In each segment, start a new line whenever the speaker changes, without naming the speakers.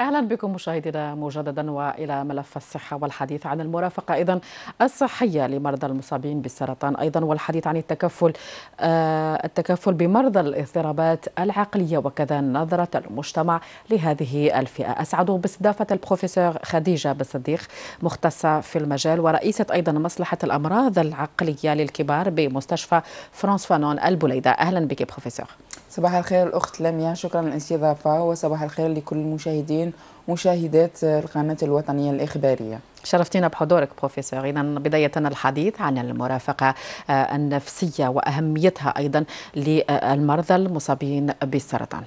اهلا بكم مشاهدينا مجددا والى ملف الصحه والحديث عن المرافقه ايضا الصحيه لمرضى المصابين بالسرطان ايضا والحديث عن التكفل آه التكفل بمرضى الاضطرابات العقليه وكذا نظره المجتمع لهذه الفئه اسعد باستضافه البروفيسور خديجه بصديق مختصه في المجال ورئيسه ايضا مصلحه الامراض العقليه للكبار بمستشفى فرانس فانون البليده اهلا بك بروفيسور
صباح الخير الأخت لميا شكرا للاستضافة وصباح الخير لكل المشاهدين مشاهدات آه، القناة الوطنية الإخبارية
شرفتينا بحضورك بروفيسور إذا بداية الحديث عن المرافقة آه، النفسية وأهميتها أيضا للمرضى المصابين بالسرطان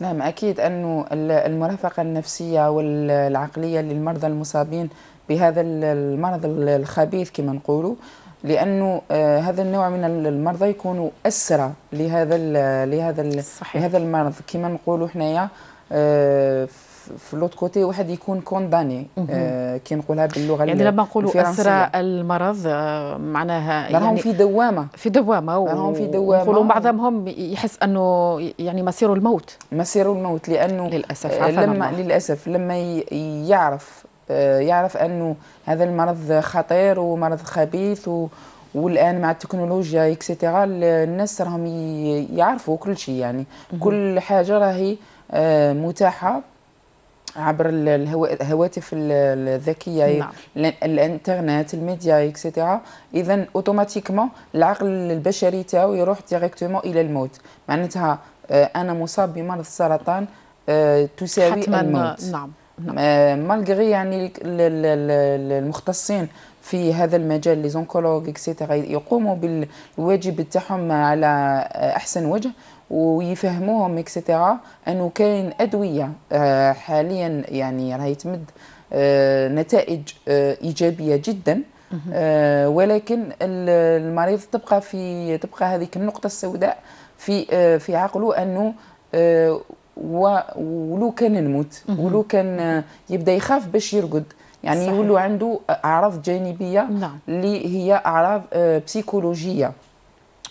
نعم أكيد أن المرافقة النفسية والعقلية للمرضى المصابين بهذا المرض الخبيث كما نقولوا لانه آه، هذا النوع من المرضى يكونوا اسرى لهذا الـ لهذا الـ صحيح. لهذا المرض كما نقولوا حنايا آه، في لوت كوتي واحد يكون كونداني آه، كي نقولها باللغه يعني لما نقولوا اسرى
المرض معناها يعني في
دوامه في
دوامه راهم في دوامه نقولوا بعضهم يحس انه يعني مصيره الموت مصيره الموت لانه للاسف لما الله.
للاسف لما يعرف آه، يعرف أنه هذا المرض خطير ومرض خبيث و والان مع التكنولوجيا اكسيتيرا الناس راهم يعرفوا كل شيء يعني مم. كل حاجه راهي آه، متاحه عبر الهواتف الذكيه نعم. الانترنت الميديا اكسيتيرا اذا اوتوماتيكمون العقل البشري تاعو يروح ديريكتومون الى الموت معناتها آه، انا مصاب بمرض السرطان تساوي الموت نعم نعم. آه، مالغري يعني المختصين في هذا المجال لي زونكولوج اكسيتيرا يقوموا بالواجب تاعهم على احسن وجه ويفهموهم اكسيتيرا انه كاين ادويه آه، حاليا يعني راهي تمد آه، نتائج ايجابيه جدا ولكن المريض تبقى في تبقى هذيك النقطه السوداء في في عقله انه ولو كان نموت ولو كان يبدا يخاف باش يرقد يعني يولو عنده اعراض جانبيه نعم. اللي هي اعراض آه، بسيكولوجيه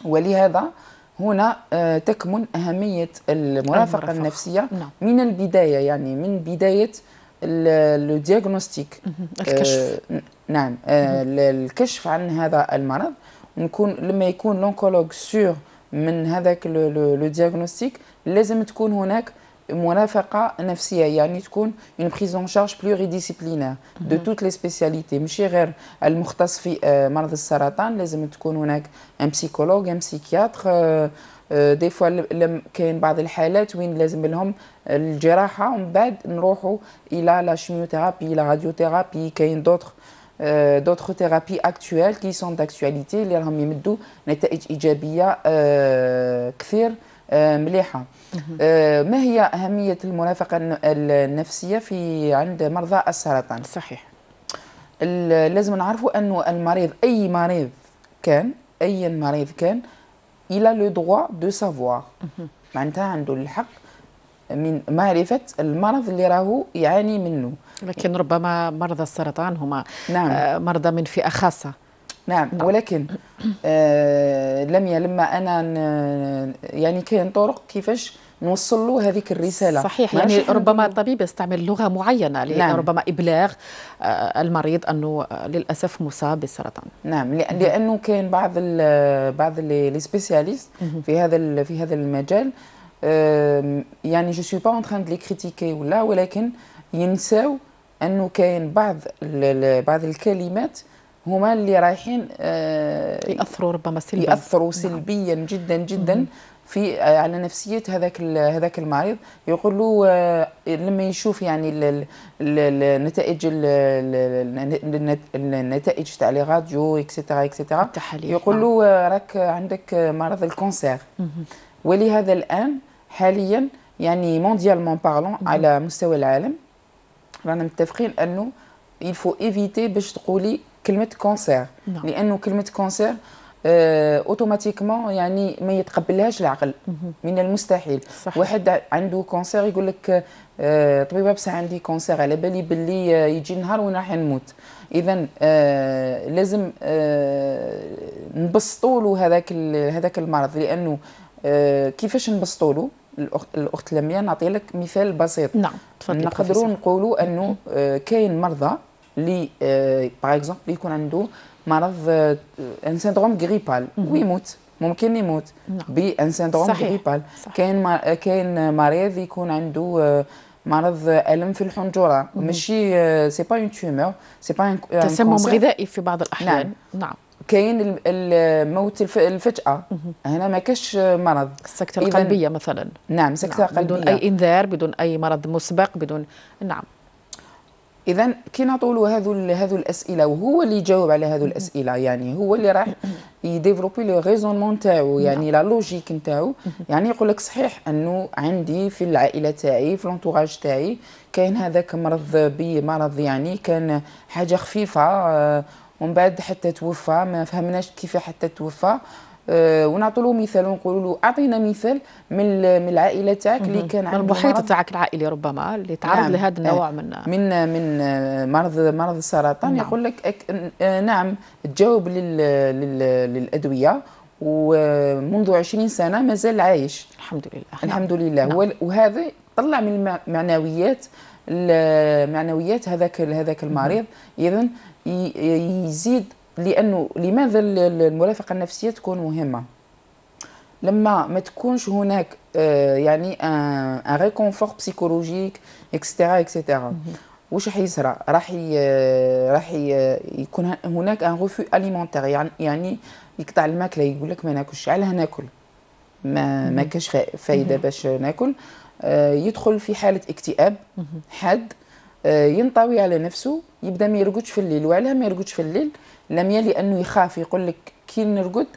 ولهذا هنا آه، تكمن اهميه المرافقه المرافق. النفسيه نعم. من البدايه يعني من بدايه لو ديغنوستيك آه، الكشف آه نعم آه الكشف عن هذا المرض نكون لما يكون لونكولوج سور من هذاك لو ديغنوستيك لازم تكون هناك مرافقه نفسيه يعني تكون اون بريزون شارج بلوريديسيبلينير دو توت لي سبيسياليتي ماشي غير المختص في آه، مرض السرطان لازم تكون هناك ان سيكولوج ان سيكياتر دي فوا لم كاين بعض الحالات وين لازم لهم الجراحه ومن بعد نروحوا الى لا شيميوثيرابي لا راديوثيرابي كاين دوطخ d'autres ثيرابي آه، actuelles كي سون داكتواليتي اللي راهم يمدوا نتائج ايجابيه آه، كثير آه، مليحه آه، ما هي اهميه المرافقه النفسيه في عند مرضى السرطان صحيح لازم نعرفوا انه المريض اي مريض كان اي مريض كان الى لو دغوا دو سافوار معناتها عنده الحق من معرفة المرض اللي راهو
يعاني منه لكن ربما مرضى السرطان هما نعم. آه، مرضى من فئة خاصة
نعم ولكن آه لم يلم انا
يعني كاين طرق كيفاش نوصل له هذيك الرساله صحيح يعني ربما الطبيب يستعمل لغه معينه نعم. ربما ابلاغ آه، المريض انه آه، للاسف مصاب بالسرطان نعم لانه كاين بعض الـ بعض لي
سبيسياليست في هذا في هذا المجال يعني جو سوي با اون تران لي كريتيكي ولا ولكن ينساو انه كاين بعض بعض الكلمات هما اللي رايحين آه، ياثروا ربما سلبا ياثروا نعم. سلبيا نعم. جدا جدا مم. في آه، على نفسيه هذاك هذاك المريض يقول له آه، لما يشوف يعني النتائج النتائج تاع لي راديو اكسترا اكسترا يقول له نعم. راك عندك مرض الكونسير ولهذا الان حاليا يعني مونديالمون بارلون على مستوى العالم رانا متفقين انه يلفو ايفيتي باش تقولي كلمه كونسير نعم. لانه كلمه كونسير اوتوماتيكمون آه، يعني ما يتقبلهاش العقل من المستحيل صح. واحد عنده كونسير يقول لك آه طبيبه بس عندي كونسير على بالي باللي آه، يجي نهار وين راح نموت اذا آه لازم آه نبسطوا له هذاك هذاك المرض لانه آه كيفاش نبسطوا له الاخت لميا نعطي لك مثال بسيط نعم نقدروا نقولوا انه آه، كاين مرضى اللي باغ آه، اكزومبل يكون عنده مرض ان سيندروم غريبال ويموت ممكن يموت بان سيندروم غريبال كاين كاين مريض يكون عنده آه، مرض الم في الحنجره ماشي سي با اون تيومور سي با تسمم غذائي
في بعض الاحيان نعم, نعم.
كاين الموت الفجأة هنا ما كاش آه، مرض السكتة القلبية مثلا نعم سكتة نعم. قلبية بدون أي إنذار بدون أي مرض مسبق بدون نعم اذا كي نطولوا هذو هذو الاسئله وهو اللي يجاوب على هذو الاسئله يعني هو اللي راح يديفلوبي لو ريزونمون تاعو يعني لا لوجيك نتاعو يعني يقول لك صحيح انه عندي في العائله تاعي في لونتوراج تاعي كاين هذاك مرض بمرض يعني كان حاجه خفيفه آه، ومن بعد حتى توفى ما فهمناش كيف حتى توفى آه، ونعطوا له مثال ونقولوا له اعطينا مثال من من العائله تاعك اللي كان من المحيط تاعك العائلي ربما اللي تعرض نعم. لهذا آه. النوع من من من مرض مرض السرطان نعم. يقول لك آه، نعم تجاوب لل لل للادويه ومنذ 20 سنه مازال عايش الحمد لله الحمد لله نعم. وهذا طلع من المعنويات معنويات هذاك هذاك المريض اذا يزيد لانه لماذا المرافقه النفسيه تكون مهمه لما ما تكونش هناك آه، يعني ان ريكونفور بسيكولوجيك اكسترا اكسترا واش راح يصرى راح راح يكون هناك ان غوفو اليمونتير يعني يقطع الماكله يقول لك ما ناكلش علاه ناكل ما ما كاش فايده باش ناكل آه، يدخل في حاله اكتئاب حاد آه، ينطوي على نفسه يبدا ما يرقدش في الليل وعلاه ما يرقدش في الليل يلي انه يخاف يقول لك كي نرقد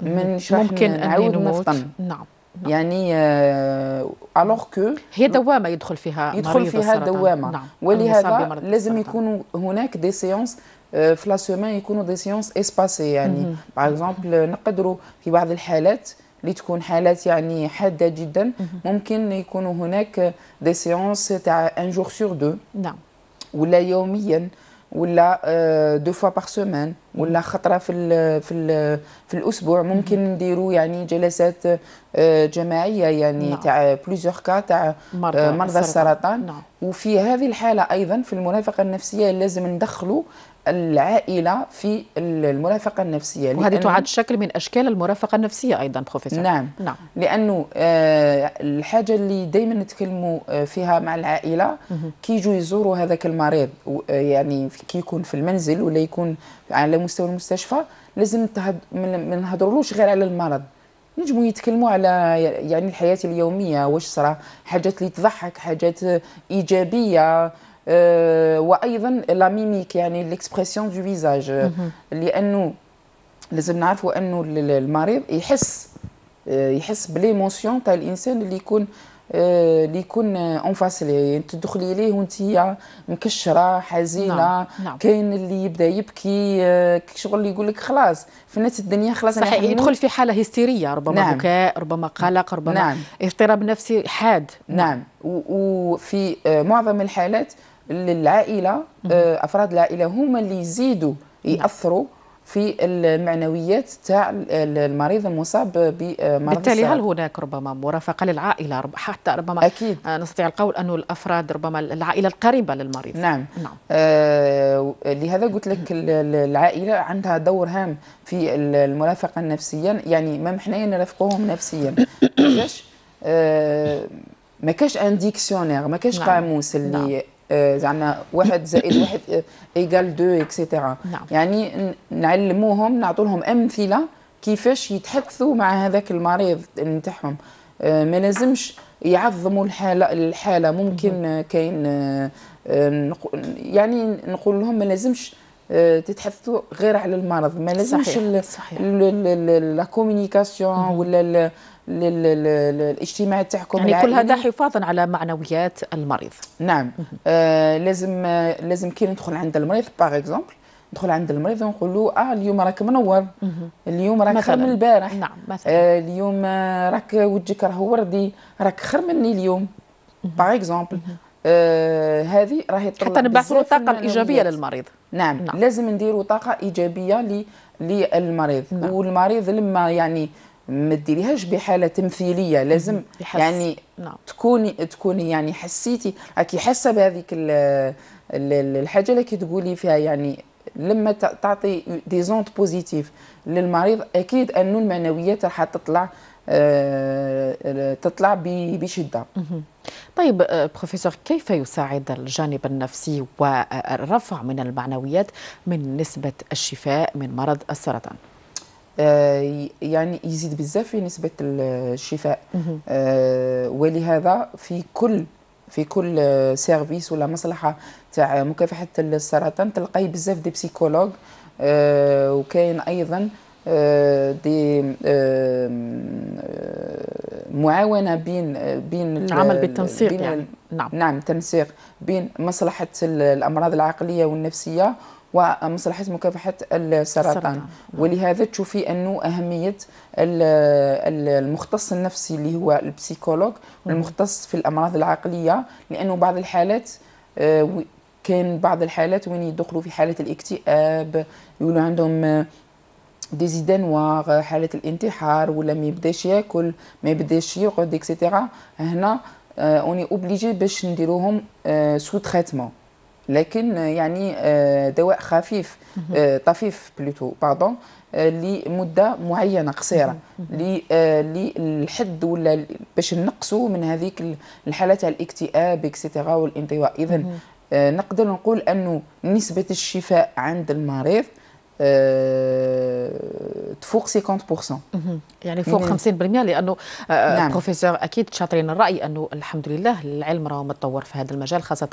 من منش ممكن نعاود نفطن نعم
نعم. يعني الوغ آه، كو هي دوامه يدخل فيها يدخل فيها دوامه نعم. ولهذا لازم يكون هناك دي سيونس آه، في لا سيمين يكونوا دي سيونس اسباسي يعني باغ اكزومبل نقدروا في بعض الحالات اللي تكون حالات يعني حاده جدا ممكن يكونوا هناك دي سيونس تاع ان جور سور دو نعم ولا يوميا ولا دو فوا باغ سومان ولا خطره في الـ في الـ في الاسبوع ممكن نديروا يعني جلسات آه، جماعيه يعني نعم. تاع بليزيور كا تاع مرضى, آه، مرضى السرطان نعم. وفي هذه الحاله ايضا في المرافقه النفسيه لازم ندخلوا العائلة في المرافقة النفسية وهذه تعد شكل من أشكال المرافقة النفسية أيضا بروفيسور نعم نعم لأنه آه الحاجة اللي دايما نتكلموا آه، فيها مع العائلة يجوا يزوروا هذاك المريض آه، يعني كي يكون في المنزل ولا يكون على مستوى المستشفى لازم ما نهضرولوش غير على المرض نجموا يتكلموا على يعني الحياة اليومية واش صرا حاجات اللي تضحك حاجات إيجابية وايضا لا ميميك يعني ليكسبرسيون دو فيزاج لانه لازم نعرفوا انه المريض يحس يحس بليموسيون تاع الانسان اللي يكون اللي يكون اون فاس ليه تدخلي ليه وانت مكشره حزينه نعم. نعم. كاين اللي يبدا يبكي شغل يقول لك خلاص فنات الدنيا خلاص صحيح يدخل في
حاله هستيريه ربما نعم. بكاء ربما قلق ربما نعم. اضطراب نفسي حاد نعم, نعم. وفي آه، معظم الحالات
للعائله آه، افراد العائله هما اللي يزيدوا نعم. ياثروا في المعنويات تاع المريض المصاب بمرض بالتالي هل
هناك ربما مرافقه للعائله حتى ربما أكيد. آه، نستطيع القول انه الافراد ربما العائله القريبه للمريض نعم,
نعم. آه لهذا قلت لك العائله عندها دور هام في المرافقه النفسيا يعني ما حنايا نرافقوهم نفسيا علاش آه ما كاش ان ما كاش نعم. قاموس اللي نعم. زعما واحد زائد واحد ايجال دو اكسيتيرا نعم. يعني نعلموهم نعطولهم لهم امثله كيفاش يتحدثوا مع هذاك المريض نتاعهم آه، ما لازمش يعظموا الحاله الحاله ممكن كاين آه، آه، يعني نقول لهم ما لازمش تتحدثوا غير على المرض ما لازمش لا كومونيكاسيون ولا للاجتماع التحكم يعني كل هذا
حفاظا على معنويات المريض
نعم آه لازم آه لازم كي ندخل عند المريض باغ اكزومبل ندخل عند المريض ونقول له اه اليوم راك منور اليوم راك خير من البارح نعم مثلا آه اليوم آه راك وجهك راه وردي راك خير مني اليوم باغ اكزومبل آه هذه راهي حتى نبعثوا الطاقه الايجابيه للمريض نعم, نعم. لازم نديروا طاقه ايجابيه للمريض نعم. والمريض لما يعني ما ديريهاش بحاله تمثيليه لازم يحس. يعني نعم. تكوني تكوني يعني حسيتي راكي حاسه بهذيك الحاجه اللي تقولي فيها يعني لما تعطي دي زونت بوزيتيف للمريض اكيد انه المعنويات راح تطلع آه،
آه، تطلع بشده طيب آه، بروفيسور كيف يساعد الجانب النفسي والرفع من المعنويات من نسبه الشفاء من مرض السرطان آه، يعني يزيد بزاف في نسبه الشفاء
آه، ولهذا في كل في كل سيرفيس ولا مصلحه تاع مكافحه السرطان تلقاي بزاف دي بسيكولوج آه، وكاين ايضا دي معاونه بين بين العمل بالتنسيق بين يعني. نعم نعم تنسيق بين مصلحه الامراض العقليه والنفسيه ومصلحه مكافحه السرطان, السرطان. نعم. ولهذا تشوفي انه اهميه المختص النفسي اللي هو البسيكولوج المختص في الامراض العقليه لانه بعض الحالات آه، كاين بعض الحالات وين يدخلوا في حاله الاكتئاب يقولوا عندهم ديزيدي آه، نواغ آه، حاله الانتحار ولا ما يبداش ياكل ما يبداش يرقد اكسيتيرا هنا اوني اوبليجي باش نديروهم سو تريتمون لكن يعني آه، دواء خفيف آه، طفيف بلوتو باردون آه، لمده معينه قصيره للحد ولا باش نقصوا من هذيك الحالات تاع الاكتئاب اكسيتيرا والانطواء اذا نقدر نقول انه نسبه الشفاء عند المريض آه، تفوق 50%
يعني فوق 50% لانه آه، آه، نعم. اكيد شاطرين الراي انه الحمد لله العلم راه متطور في هذا المجال خاصه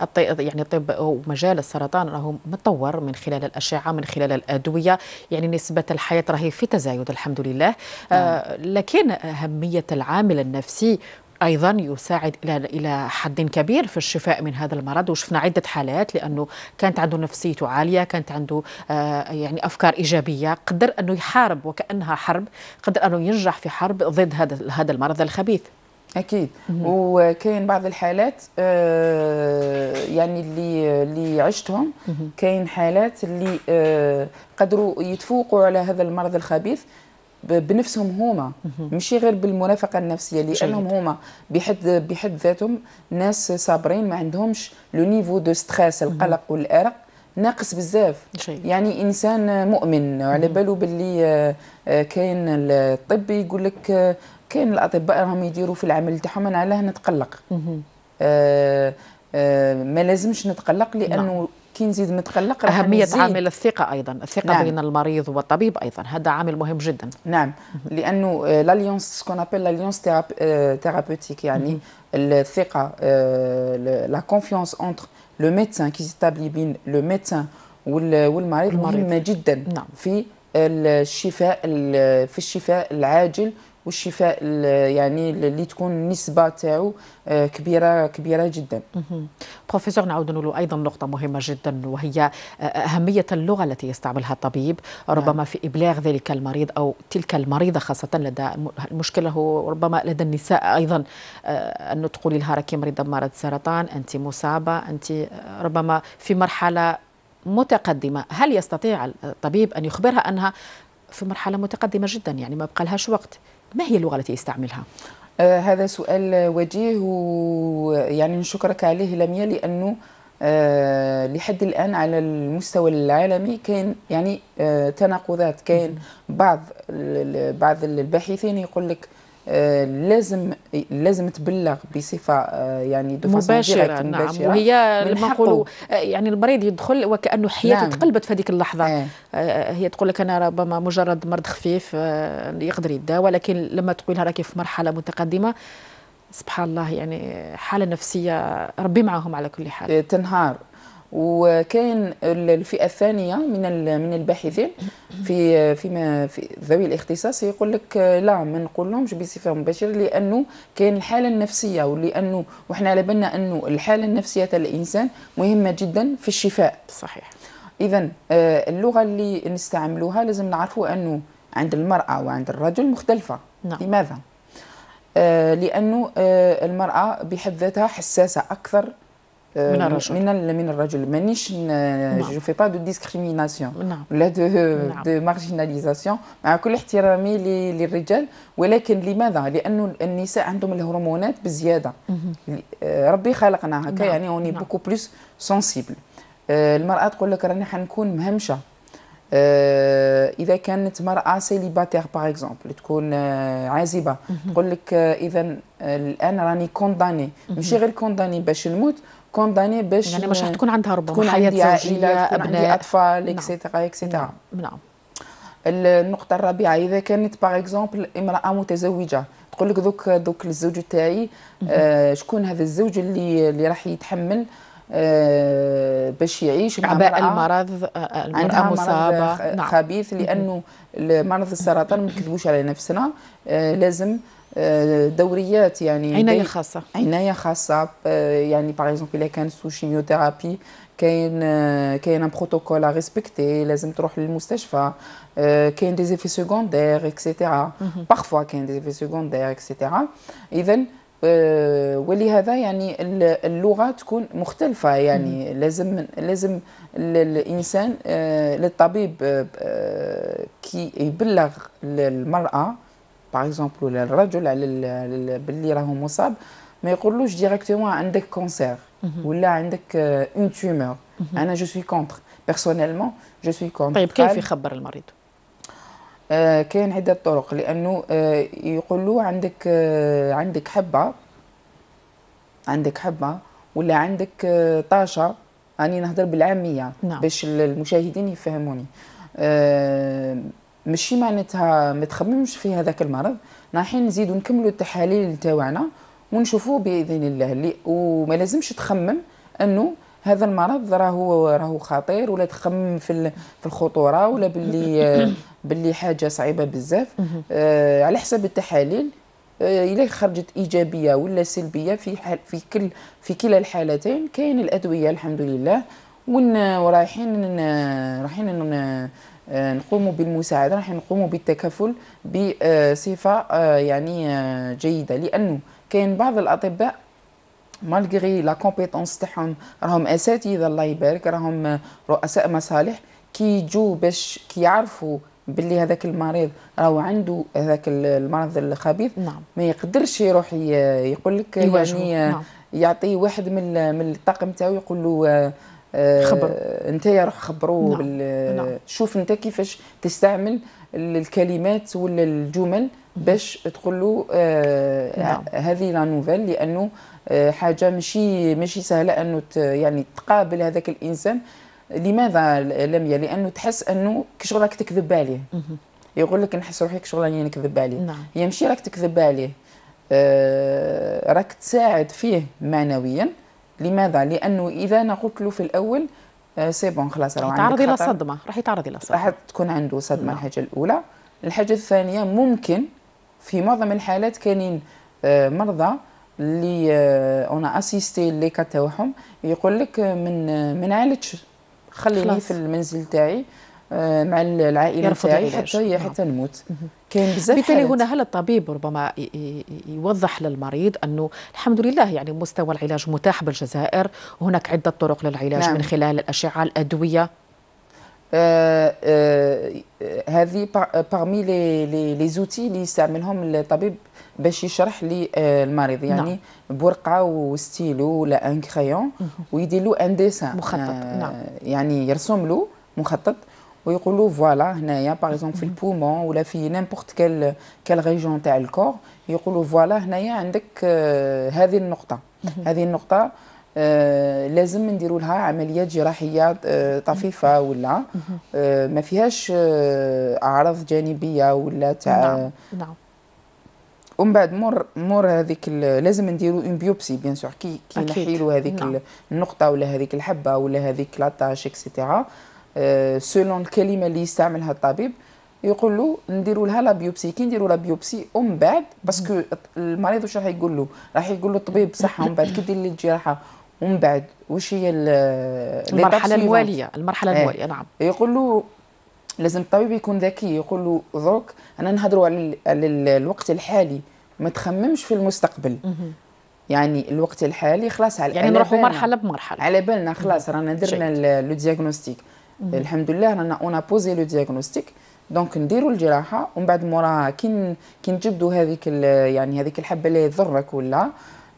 أكيد. يعني الطب ومجال السرطان راه متطور من خلال الاشعه من خلال الادويه يعني نسبه الحياه راهي في تزايد الحمد لله نعم. لكن اهميه العامل النفسي ايضا يساعد الى الى حد كبير في الشفاء من هذا المرض وشفنا عده حالات لانه كانت عنده نفسيته عاليه كانت عنده آه، يعني افكار ايجابيه قدر انه يحارب وكانها حرب قدر انه ينجح في حرب ضد هذا هذا المرض الخبيث اكيد وكاين بعض الحالات آه،
يعني اللي اللي عشتهم كاين حالات اللي آه، قدروا يتفوقوا على هذا المرض الخبيث بنفسهم هما مش غير بالمرافقه النفسيه لانهم هما بحد بحد ذاتهم ناس صابرين ما عندهمش لو نيفو دو ستريس القلق والارق ناقص بزاف جيد. يعني انسان مؤمن على باله باللي آه، آه، كاين الطب يقول لك آه، كاين الاطباء راهم يديروا في العمل تاعهم انا علاه نتقلق آه آه ما لازمش نتقلق لانه نعم. كي نزيد متقلق أهمية عامل
الثقة أيضا الثقة نعم. بين المريض والطبيب أيضا هذا عامل مهم جدا نعم لأنه لاليونس سكون أبل لاليونس
ثيرابوتيك يعني الثقة لا كونفيونس أونتر لو ميدسان كي تابلي بين لو ميدسان والمريض مهمة جدا نعم. في الشفاء في الشفاء العاجل والشفاء يعني اللي تكون النسبه تاعو آه، كبيره كبيره جدا بروفيسور
نعود نقول ايضا نقطه مهمه جدا وهي آه، اهميه اللغه التي يستعملها الطبيب نعم. ربما في ابلاغ ذلك المريض او تلك المريضه خاصه لدى المشكله هو ربما لدى النساء ايضا آه، ان تقولي لها راكي مريضه بمرض السرطان انت مصابه انت ربما في مرحله متقدمه هل يستطيع الطبيب ان يخبرها انها في مرحله متقدمه جدا يعني ما بقى لهاش وقت ما هي اللغة التي يستعملها؟ آه هذا سؤال وجيه ويعني نشكرك عليه لميا لأنه
آه لحد الآن على المستوى العالمي كان يعني آه تناقضات كان بعض بعض الباحثين يقول لك آه، لازم لازم تبلغ بصفه آه، يعني مباشره نعم مباشرة وهي لما نقولوا
آه، يعني المريض يدخل وكانه حياته نعم. تقلبت في هذيك اللحظه ايه هي تقول لك انا ربما مجرد مرض خفيف يقدر يداوى ولكن لما تقول لها راكي في مرحله متقدمه سبحان الله يعني حاله نفسيه ربي معاهم على كل حال إيه، تنهار وكان الفئه الثانيه من من الباحثين
في فيما في ذوي الاختصاص يقول لك لا ما نقولهمش بصفه مباشره لانه كاين الحاله النفسيه ولانه وحنا على بالنا انه الحاله النفسيه تاع الانسان مهمه جدا في الشفاء صحيح اذا آه، اللغه اللي نستعملوها لازم نعرفوا انه عند المراه وعند الرجل مختلفه نعم. لماذا آه، لانه آه، المراه بحد ذاتها حساسه اكثر Euh, من الرجل من الرجل مانيش جو في با دو ديسكريميناسيون ولا دو دو مارجيناليزاسيون مع كل احترامي للرجال ولكن لماذا لانه النساء عندهم الهرمونات بزياده آه، ربي خلقنا هكا نعم. يعني اوني بوكو بلوس سونسيبل المراه تقول لك راني حنكون مهمشه آه، اذا كانت مراه سيليباتير باغ اكزومبل تكون آه، عازبه تقول لك اذا الان راني كونداني ماشي غير كونداني باش نموت كونداني باش يعني مش رح تكون عندها ربما تكون حياه زوجيه تكون أبناء. عندي اطفال اكسيتيرا اكسيتيرا نعم. نعم. نعم النقطه الرابعه اذا كانت باغ اكزومبل امراه متزوجه تقول لك دوك دوك الزوج تاعي آه شكون هذا الزوج اللي اللي راح يتحمل آه باش يعيش مع عباء المرض
آه، المرأة مصابة نعم. خبيث نعم. لأنه
مرض السرطان ما نكذبوش على نفسنا آه لازم آه، دوريات يعني عنايه خاصه عنايه خاصه آه، يعني باغ اكزومبل الا كان سو شيميوثيرابي كاين كاين ان بروتوكول ا ريسبكتي لازم تروح للمستشفى كاين دي زيفي سكوندير اكسيتيرا بارفوا كاين دي زيفي سكوندير اكسيتيرا اذا ولهذا يعني اللغه تكون مختلفه يعني لازم لازم الانسان آه، للطبيب كي يبلغ المراه باغ اكزومبل ولا الرجل على باللي راهو مصاب ما يقولوش ديريكتومون عندك كونسير ولا عندك اون تيومور انا جو سوي كونتر بيرسونيلمون جو سوي كونتر طيب كيف يخبر المريض آه، كاين عده طرق لانه آه يقول له عندك آه، عندك حبه عندك حبه ولا عندك آه، طاشه راني نهضر بالعاميه نعم. باش المشاهدين يفهموني ماشي معناتها ما تخممش في هذاك المرض رايحين نزيدو نكملو التحاليل تاعنا ونشوفوا باذن الله اللي وما لازمش تخمم انه هذا المرض راهو راهو خطير ولا تخمم في في الخطوره ولا باللي باللي حاجه صعيبه بزاف آه على حسب التحاليل آه خرجت ايجابيه ولا سلبيه في حال في كل في كلا الحالتين كاين الادويه الحمد لله ورايحين رايحين نقوم بالمساعدة راح نقوم بالتكافل بصفة آه، يعني آه، جيدة لأنه كاين بعض الأطباء مالغري لا كومبيتونس تاعهم راهم اساتذه الله يبارك راهم رؤساء مصالح كي يجوا باش كيعرفوا باللي هذاك المريض راهو عنده هذاك المرض الخبيث نعم. ما يقدرش يروح يقول لك يعني آه، نعم. يعطي واحد من من الطاقم تاعو يقول له خبر آه، انت روح خبروا نعم. بال... نعم. شوف انت كيفاش تستعمل الكلمات ولا الجمل باش تقول له آه نعم. هذه لا نوفيل لانه آه حاجه ماشي ماشي سهله انه ت... يعني تقابل هذاك الانسان لماذا لم لانه تحس انه كشغل راك تكذب عليه يقول لك نحس روحي كشغل راني نكذب عليه نعم. هي ماشي راك تكذب عليه آه راك تساعد فيه معنويا لماذا؟ لانه اذا انا قلت له في الاول آه، سي بون خلاص راه يتعرض الى صدمه راح يتعرض الى صدمه راح تكون عنده صدمه نعم. الحاجه الاولى الحاجه الثانيه ممكن في معظم الحالات كاينين آه، مرضى اللي انا اسيستي لي تاعهم يقول لك آه، من ما نعالجش خليني في المنزل تاعي آه، مع العائله نتاعي حتى حتى نعم. نموت كاين بزاف بالتالي
هنا هل الطبيب ربما يوضح للمريض انه الحمد لله يعني مستوى العلاج متاح بالجزائر هناك عده طرق للعلاج نعم. من خلال الاشعه الادويه
آه آه هذه باغمي لي لي زوتي اللي يستعملهم الطبيب باش يشرح لي آه المريض يعني نعم. بورقه وستيلو ولا ان كريون ويدير له ان ديسان مخطط آه، نعم يعني يرسم له مخطط ويقولوا فوالا هنايا باغ اكزومبل في البومون ولا في نيمبورت كال كال ريجون تاع الكور يقولوا فوالا هنايا عندك آه، هذه النقطه هذه النقطه آه لازم نديروا لها عمليات جراحيه آه طفيفه ولا آه ما فيهاش آه، اعراض جانبيه ولا تاع نعم،, نعم ومن بعد مور مور هذيك لازم نديروا اون بيوبسي بيان سور كي كي نحيلوا هذيك نعم. النقطه ولا هذيك الحبه ولا هذيك لاطاش اكسيتيرا سولون الكلمه اللي يستعملها الطبيب يقول له نديروا لها لا بيوبسي كي نديروا لا بيوبسي ومن بعد باسكو المريض واش راح يقول له راح يقول له الطبيب صح ومن بعد كي دير لي الجراحه ومن بعد واش هي المرحله المواليه المرحله إيه. المواليه نعم يقول له لازم الطبيب يكون ذكي يقول له دروك انا نهضروا على الوقت الحالي ما تخممش في المستقبل يعني الوقت الحالي خلاص على يعني نروحوا مرحله بمرحله على بالنا خلاص رانا درنا لو دياغنوستيك الحمد لله رانا اون بوزي لو دياغنوستيك دونك نديروا الجراحه ومن بعد موراها كي كي نجبدوا هذيك يعني هذيك الحبه اللي تضرك ولا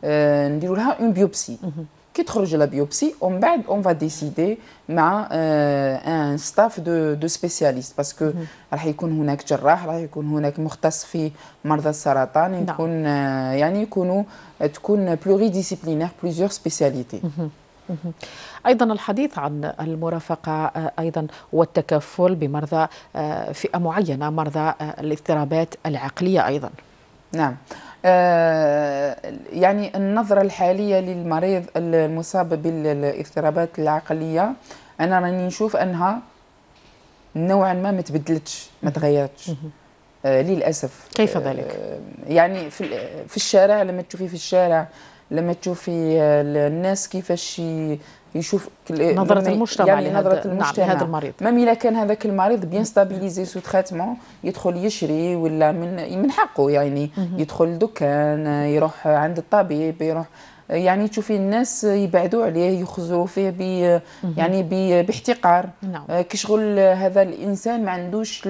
آه نديروا لها اون بيوبسي mhm. كي تخرج لا بيوبسي ومن بعد اون فا ديسيدي مع ان ستاف دو دو سبيسياليست باسكو راح يكون هناك جراح راح يكون هناك مختص في مرضى السرطان نعم. يكون آه يعني يكونوا تكون بلوري ديسيبلينير بليزيور سبيسياليتي
أيضا الحديث عن المرافقة آه، أيضا والتكفل بمرضى آه، فئة معينة مرضى آه، الاضطرابات العقلية أيضا نعم
يعني النظرة الحالية للمريض المصاب بالاضطرابات العقلية أنا راني نشوف أنها نوعا ما ما تبدلتش ما تغيرتش للأسف كيف ذلك؟ يعني في الشارع لما تشوفي في الشارع لما تشوفي آه، الناس كيفاش يشوف نظرة المجتمع يعني نظرة نعم، المجتمع نعم لهذا المريض مام إلا كان هذاك المريض بيان ستابيليزي سو تريتمون يدخل يشري ولا من من حقه يعني يدخل دكان يروح عند الطبيب يروح يعني تشوفي الناس يبعدوا عليه يخزروا فيه ب يعني باحتقار نعم. آه، شغل هذا الانسان ما عندوش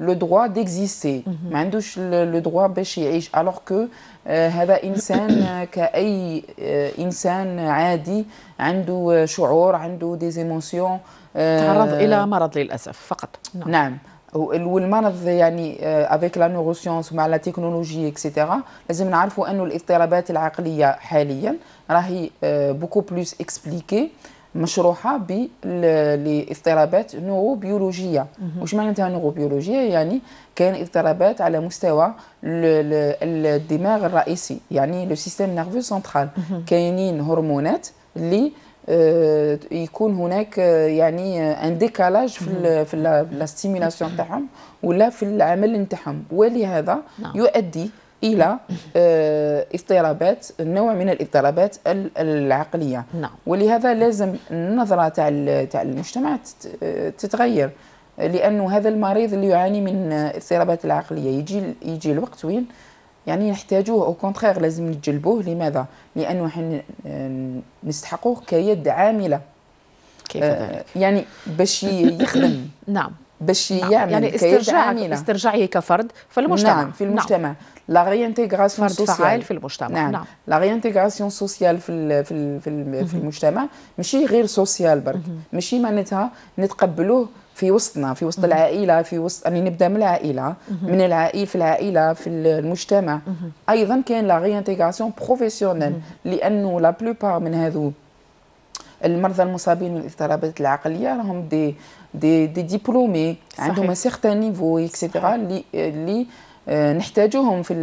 لو دغوا ديكزيستي ما عندوش لو دغوا باش يعيش الوغ آه، كو هذا انسان آه، كاي انسان عادي عنده شعور عنده ديزيموسيون تعرض الى
مرض للاسف فقط نعم,
نعم. والمرض يعني افيك لا نوروسيونس ومع لا تكنولوجي اكسيتيرا لازم نعرفوا انه الاضطرابات العقليه حاليا راهي بوكو بلوس اكسبليكي مشروحه بالاضطرابات نوروبيولوجيه واش معناتها نوروبيولوجيه يعني كاين اضطرابات على مستوى الدماغ الرئيسي يعني لو سيستيم نيرفو سنترال كاينين هرمونات اللي آه، يكون هناك آه، يعني ان آه، ديكالاج في في لا ستيمولاسيون تاعهم ولا في العمل نتاعهم ولهذا نعم. يؤدي الى اضطرابات نوع من الاضطرابات العقليه نعم. ولهذا لازم النظره تاع تاع المجتمع تتغير لانه هذا المريض اللي يعاني من اضطرابات العقليه يجي يجي الوقت وين يعني نحتاجوه او كونترير لازم نتجلبوه لماذا لانه حنا نستحقوه كيد عامله كيف آه، ذلك؟ يعني باش يخدم نعم باش نعم. يعمل يعني استرجاع استرجاعه كفرد في المجتمع نعم في نعم. المجتمع نعم. لا ريانتيغراسيون فرد فعال في المجتمع نعم, نعم. لا ريانتيغراسيون سوسيال في في في, في المجتمع ماشي غير سوسيال برك ماشي معناتها نتقبلوه في وسطنا في وسط العائله في وسط اني يعني نبدا من العائله من العائله في العائله في المجتمع ايضا كاين لا ريانتيغاسيون بروفيسيونيل لانه لا بلوبار من هذو المرضى المصابين بالاضطرابات العقليه راهم دي دي دي ديبلومي عندهم سيغتان نيفو اكسيتيرا اللي آه، نحتاجهم في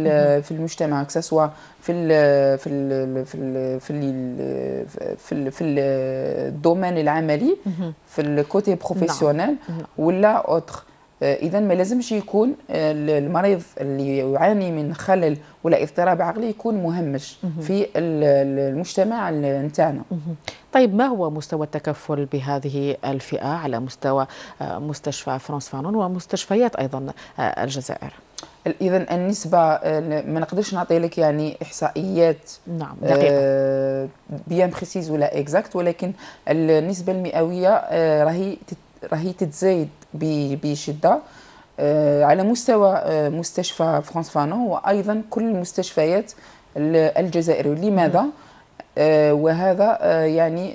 في المجتمع كسوا في الـ في الـ في الـ في الـ في الـ في الدومين العملي في الكوتي بروفيسيونيل نعم. ولا اوتر آه، اذا ما لازمش يكون آه، المريض اللي يعاني من خلل ولا اضطراب عقلي
يكون مهمش في المجتمع نتاعنا طيب ما هو مستوى التكفل بهذه الفئه على مستوى مستشفى فرانس فانون ومستشفيات ايضا الجزائر
اذا النسبه ما نقدرش نعطي لك يعني احصائيات نعم آه، دقيقه بيان بريسيز ولا اكزاكت ولكن النسبه المئويه آه، راهي راهي تتزايد بشده آه، على مستوى مستشفى فرانس فانون وايضا كل المستشفيات الجزائريه لماذا وهذا يعني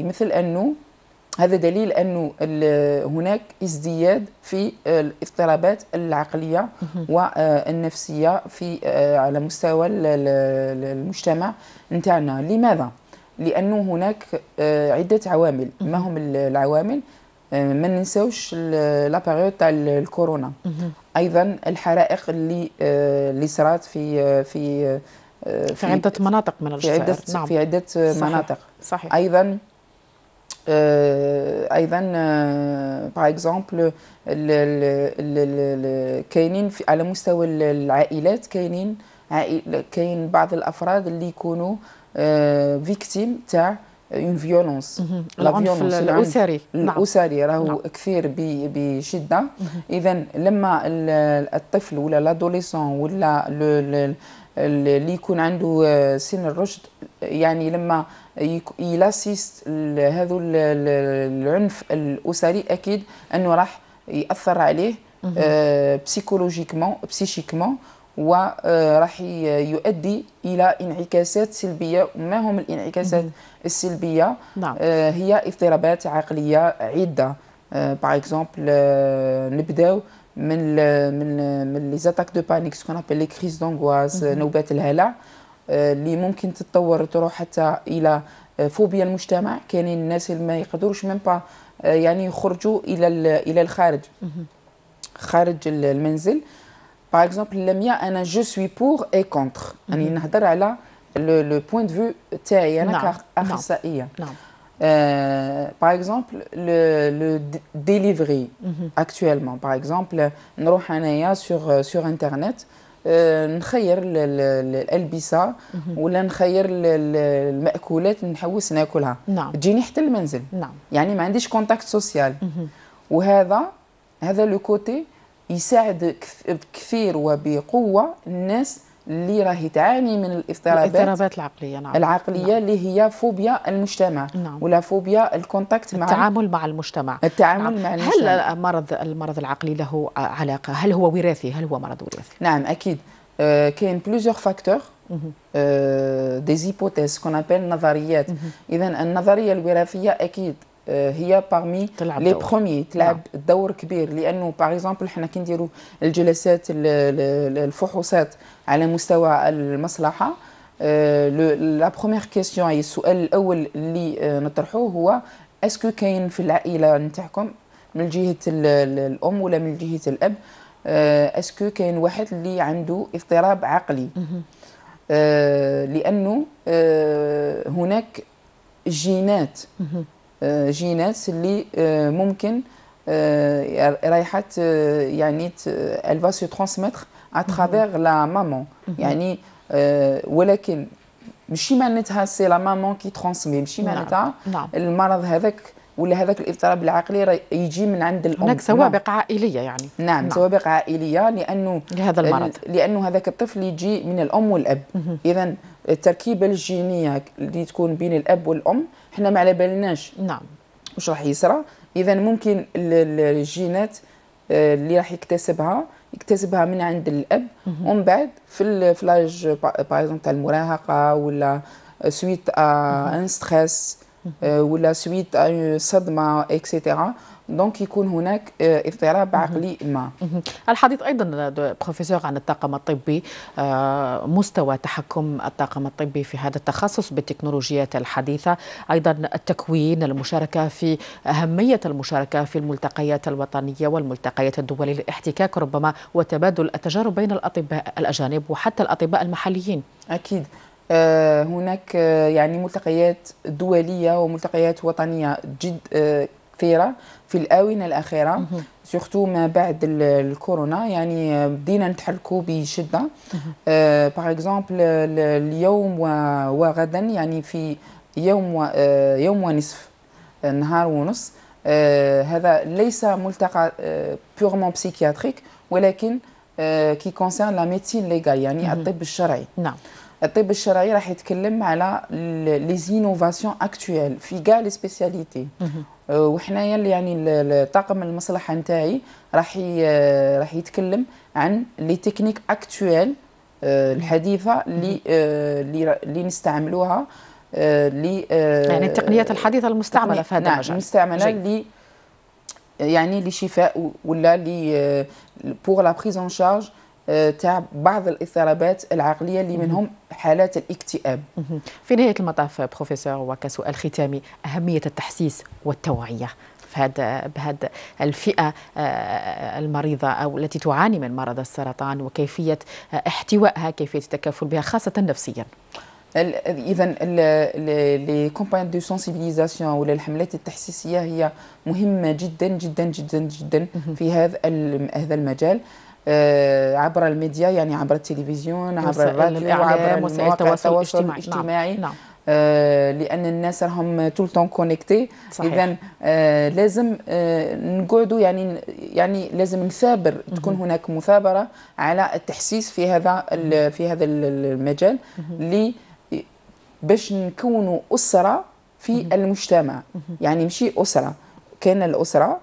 يمثل انه هذا دليل انه هناك ازدياد في الاضطرابات العقليه والنفسيه في آه، على مستوى المجتمع نتاعنا لماذا لانه هناك آه، عده عوامل ما هم العوامل آه، ما ننساوش لابيريود تاع الكورونا ايضا الحرائق اللي اللي صرات في في في عده مناطق من الجزائر في عده نعم. في عده صحيح. مناطق صحيح ايضا آه، ايضا باغ آه، اكزومبل كاينين على مستوى العائلات كاينين كاين بعض الافراد اللي يكونوا فيكتيم آه، تاع اون فيولونس
فيولونس الاسري نعم.
الاسري راهو نعم. كثير بشده اذا لما الطفل ولا لادوليسون ولا اللي يكون عنده آه، سن الرشد يعني لما يلاسيست هذا العنف الاسري اكيد انه راح ياثر عليه بسيكولوجيكمون بسيشيكمون وراح يؤدي الى انعكاسات سلبيه ما هم الانعكاسات السلبيه نعم. آه، هي اضطرابات عقليه عده باغ اكزومبل نبداو من الـ من الـ من لي زاتاك دو بانيك سكون ابل لي كريز دونغواز نوبات الهلع آه، اللي ممكن تتطور تروح حتى الى آه، فوبيا المجتمع كاينين الناس اللي ما يقدروش ميم با آه، يعني يخرجوا الى الى الخارج mhm. خارج المنزل باغ اكزومبل لميا انا جو سوي بور اي كونتر يعني mhm. نهضر على لو بوين دو فيو تاعي انا كاخصائيه نعم. نعم. Euh, par exemple, le, le delivery mm -hmm. actuellement, par exemple, نروح انايا sur euh, sur internet euh, نخير الالبسه mhm. ولا نخير الماكولات نحوس ناكلها نعم. تجيني حتى المنزل نعم. يعني ما عنديش كونتاكت سوسيال mhm. وهذا هذا لو كوتي يساعد كثير وبقوه الناس اللي راهي تعاني من الاضطرابات الاضطرابات
العقليه نعم العقليه نعم.
اللي هي فوبيا المجتمع نعم. ولا
فوبيا الكونتاكت مع التعامل مع المجتمع التعامل نعم. مع المجتمع هل مرض المرض العقلي له علاقه هل هو وراثي هل هو مرض وراثي نعم اكيد آه، كاين بلوزيغ فاكتور
دي زيبوتيز كون ابل نظريات اذا النظريه الوراثيه اكيد آه، هي باغمي لي بروميي تلعب نعم. دور كبير لانه باغ اكزومبل حنا كي نديروا الجلسات الفحوصات على مستوى المصلحه لا بروميير كيستيون اي السؤال الاول اللي آه، نطرحوه هو اسكو كاين في العائله نتاعكم من جهه الام ولا من جهه الاب اسكو آه، كاين واحد اللي عنده اضطراب عقلي لانه هناك جينات آه، جينات اللي آه، ممكن آه، رايحه يعني elle va se transmettre à travers la maman يعني ولكن ماشي معناتها سي لا مامون كي ترونسمي ماشي معناتها نعم. المرض هذاك ولا هذاك الاضطراب العقلي يجي من عند الام هناك نعم. سوابق نعم. عائليه يعني نعم, نعم. سوابق عائليه لانه لهذا المرض لانه هذاك الطفل يجي من الام والاب اذا التركيبه الجينيه اللي تكون بين الاب والام حنا ما على بالناش نعم واش راح يصرى اذا ممكن الجينات آه، اللي راح يكتسبها يكتسبها من عند الاب ومن بعد في الفلاج لاج تاع المراهقه ولا سويت ان ستريس ولا سويت صدمه اكسيتيرا دونك يكون هناك آه، اضطراب عقلي ما
الحديث ايضا آه، بروفيسور عن الطاقم الطبي آه، مستوى تحكم الطاقم الطبي في هذا التخصص بالتكنولوجيات الحديثه ايضا التكوين المشاركه في اهميه المشاركه في الملتقيات الوطنيه والملتقيات الدوليه للاحتكاك ربما وتبادل التجارب بين الاطباء الاجانب وحتى الاطباء المحليين
اكيد هناك يعني ملتقيات دولية وملتقيات وطنية جد خطيره في الاونه الاخيره سورتو ما بعد الكورونا يعني بدينا نتحركوا بشده أه باغ اكزومبل اليوم وغدا يعني في يوم و آه، يوم ونصف آه، نهار ونص أه هذا ليس ملتقى بيغمون آه، بسيكياتريك ولكن كي كونسيرن لا ميدسين ليغال يعني الطب الشرعي نعم الطب الشرعي راح يتكلم على لي زينوفاسيون اكتويل في كاع لي سبيسياليتي آه، وحنايا يعني الطاقم المصلحه نتاعي راح راح يتكلم عن لي تكنيك اكتويل الحديثه اللي آه، اللي نستعملوها آه، ل يعني التقنيات الحديثه المستعمله في هذا نعم المجال المستعمله اللي يعني لشفاء ولا لي بور لا بريز شارج آه، تاع بعض الاضطرابات العقليه اللي منهم
حالات الاكتئاب في نهايه المطاف بروفيسور وكسؤال ختامي اهميه التحسيس والتوعيه في هذا بهذا الفئه آه، المريضه او التي تعاني من مرض السرطان وكيفيه آه، احتوائها كيفيه التكافل بها خاصه نفسيا
اذا لي كومباني دو سونسيبيليزاسيون ولا الحملات التحسيسيه هي مهمه جدا جدا جدا جدا في هذا هذا المجال آه، عبر الميديا يعني عبر التلفزيون عبر الراديو وعبر وسائل التواصل نعم، الاجتماعي نعم. آه لان الناس راهم طول طون كونيكتي اذا آه لازم آه نقعدوا يعني يعني لازم نثابر تكون هناك مثابره على التحسيس في هذا في هذا المجال اللي باش نكونوا اسره في المجتمع يعني ماشي اسره كان الاسره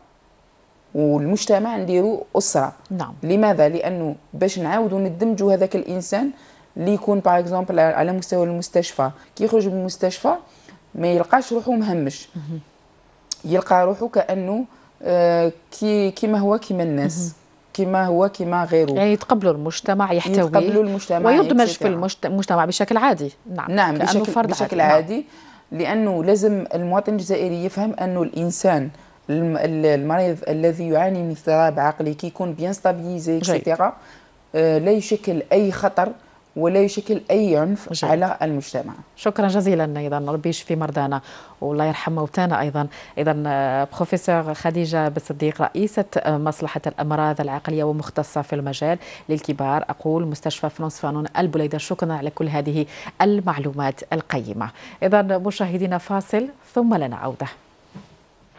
والمجتمع نديرو اسره نعم لماذا لانه باش نعاودوا ندمجوا هذاك الانسان اللي يكون باغ اكزومبل على مستوى المستشفى كي يخرج من المستشفى ما يلقاش روحه مهمش يلقى روحه كانه آه، كي كيما هو كيما الناس كما هو كما غيره يعني يتقبلوا المجتمع يحتويه يتقبلوا المجتمع ويدمج في المجتمع بشكل عادي
نعم نعم بشكل, فرد بشكل نعم. عادي
نعم. لانه لازم المواطن الجزائري يفهم انه الانسان المريض الذي يعاني من اضطراب عقلي كيكون بيان ستابيليزي اكسيتيرا لا يشكل اي خطر ولا يشكل
اي عنف جي. على المجتمع شكرا جزيلا ايضا ربي يشفي مرضانا والله يرحم موتانا ايضا اذا بروفيسور آه، خديجه بالصديق رئيسه آه، مصلحه الامراض العقليه ومختصه في المجال للكبار اقول مستشفى فرانس فانون البليده شكرا على كل هذه المعلومات القيمه اذا مشاهدينا فاصل ثم لنا عوده